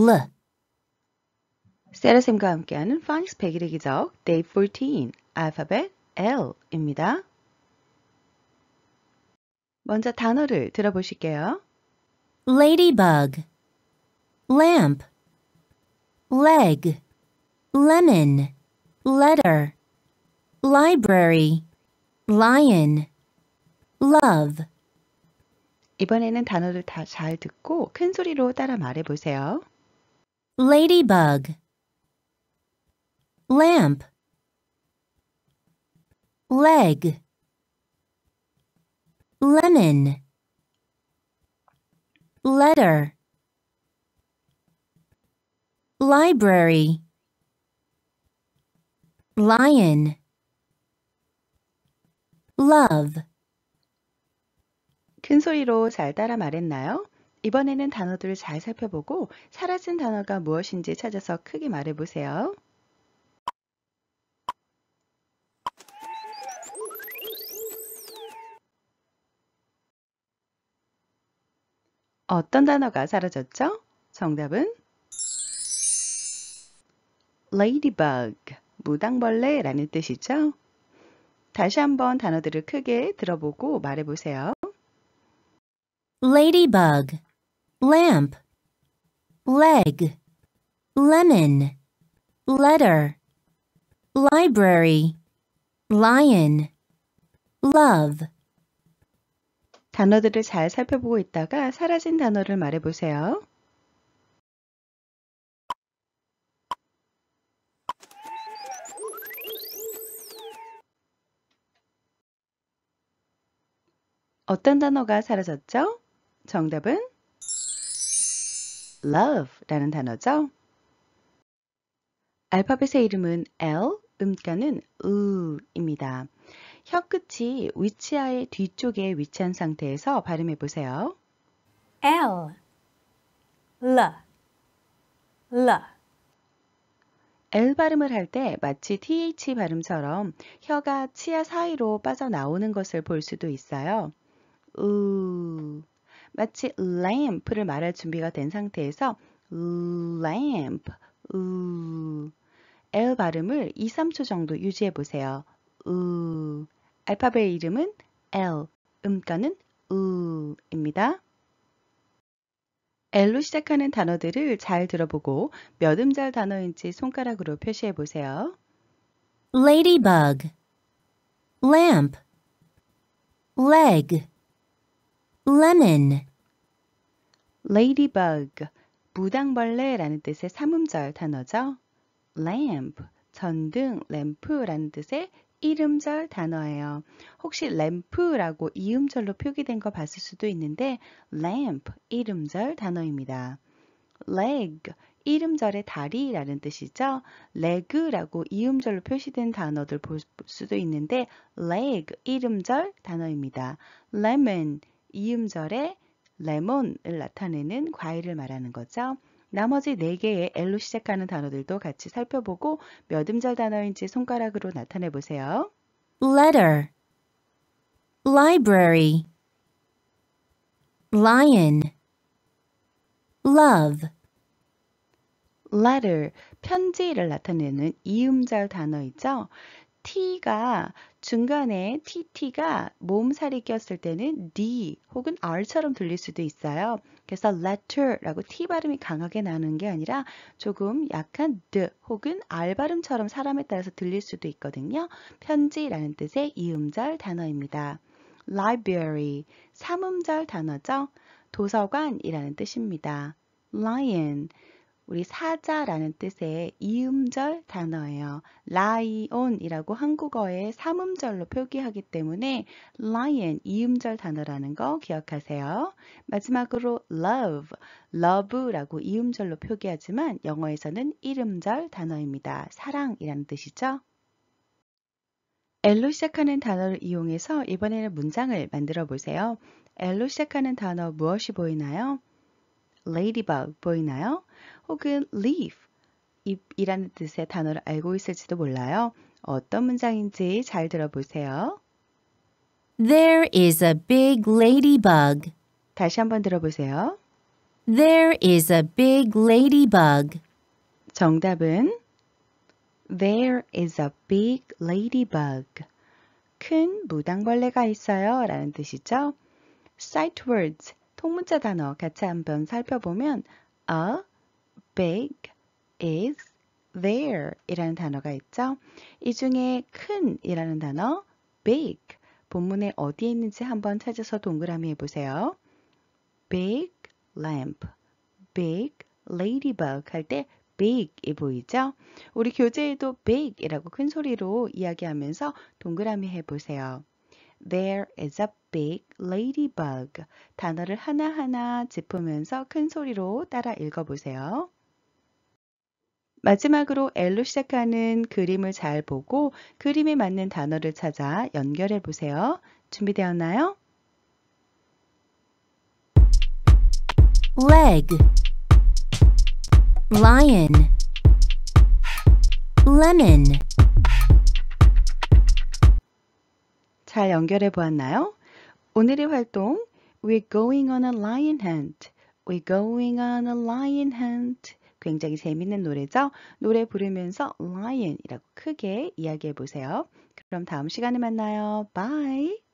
l 세라쌤과 함께하는 파닉스 0 1의 기적 Day 14 알파벳 L입니다. 먼저 단어를 들어보실게요. ladybug, lamp, leg, lemon, letter, library, lion, love. 이번에는 단어를 다 잘 듣고 큰 소리로 따라 말해 보세요. Ladybug Lamp Leg Lemon Letter Library Lion Love 큰 소리로 잘 따라 말했나요? 이번에는 단어들을 잘 살펴보고 사라진 단어가 무엇인지 찾아서 크게 말해보세요. 어떤 단어가 사라졌죠? 정답은 ladybug, 무당벌레라는 뜻이죠. 다시 한번 단어들을 크게 들어보고 말해보세요. ladybug lamp, leg, lemon, letter, library, lion, love. 단어들을 잘 살펴보고 있다가 사라진 단어를 말해보세요. 어떤 단어가 사라졌죠? 정답은 love라는 단어죠. 알파벳의 이름은 L, 음가는 u 입니다 혀끝이 위치아의 뒤쪽에 위치한 상태에서 발음해 보세요. L, L, L. L 발음을 할 때 마치 TH 발음처럼 혀가 치아 사이로 빠져나오는 것을 볼 수도 있어요. 으. 마치 lamp를 말할 준비가 된 상태에서 lamp, L 발음을 2, 3초 정도 유지해 보세요. 알파벳 이름은 L, 음가는 으입니다. L로 시작하는 단어들을 잘 들어보고 몇 음절 단어인지 손가락으로 표시해 보세요. ladybug, lamp, leg lemon ladybug 무당벌레라는 뜻의 삼음절 단어죠. lamp 전등 램프라는 뜻의 이음절 단어예요. 혹시 램프라고 이음절로 표기된 거 봤을 수도 있는데 lamp 이음절 단어입니다. leg 이음절의 다리라는 뜻이죠. leg라고 이음절로 표시된 단어들 볼 수도 있는데 leg 이음절 단어입니다. lemon 이음절의 레몬을 나타내는 과일을 말하는 거죠. 나머지 4개의 L로 시작하는 단어들도 같이 살펴보고 몇 음절 단어인지 손가락으로 나타내 보세요. letter library lion love letter 편지를 나타내는 이음절 단어이죠. T가 중간에 TT가 몸살이 꼈을 때는 D 혹은 R처럼 들릴 수도 있어요. 그래서 letter라고 T 발음이 강하게 나는 게 아니라 조금 약한 D 혹은 R 발음처럼 사람에 따라서 들릴 수도 있거든요. 편지라는 뜻의 이음절 단어입니다. library, 삼음절 단어죠. 도서관이라는 뜻입니다. lion, 우리 사자라는 뜻의 이음절 단어예요. 라이온이라고 한국어의 삼음절로 표기하기 때문에 lion 이음절 단어라는 거 기억하세요. 마지막으로 love, love라고 이음절로 표기하지만 영어에서는 이음절 단어입니다. 사랑이라는 뜻이죠. L로 시작하는 단어를 이용해서 이번에는 문장을 만들어 보세요. L로 시작하는 단어 무엇이 보이나요? ladybug 보이나요? 혹은 leaf 잎이라는 뜻의 단어를 알고 있을지도 몰라요. 어떤 문장인지 잘 들어보세요. There is a big ladybug. 다시 한번 들어보세요. There is a big ladybug. 정답은 There is a big ladybug. 큰 무당벌레가 있어요. 라는 뜻이죠. Sight words. 통문자 단어 같이 한번 살펴보면 a big is there 이라는 단어가 있죠. 이 중에 큰 이라는 단어 big 본문에 어디에 있는지 한번 찾아서 동그라미 해보세요. big lamp, big ladybug 할 때 big이 보이죠? 우리 교재에도 big이라고 큰 소리로 이야기하면서 동그라미 해보세요. There is a big ladybug. 단어를 하나하나 짚으면서 큰 소리로 따라 읽어보세요. 마지막으로 L로 시작하는 그림을 잘 보고 그림에 맞는 단어를 찾아 연결해 보세요. 준비되었나요? leg lion lemon 잘 연결해 보았나요? 오늘의 활동 We're going on a lion hunt. We're going on a lion hunt. 굉장히 재밌는 노래죠? 노래 부르면서 lion이라고 크게 이야기해 보세요. 그럼 다음 시간에 만나요. Bye.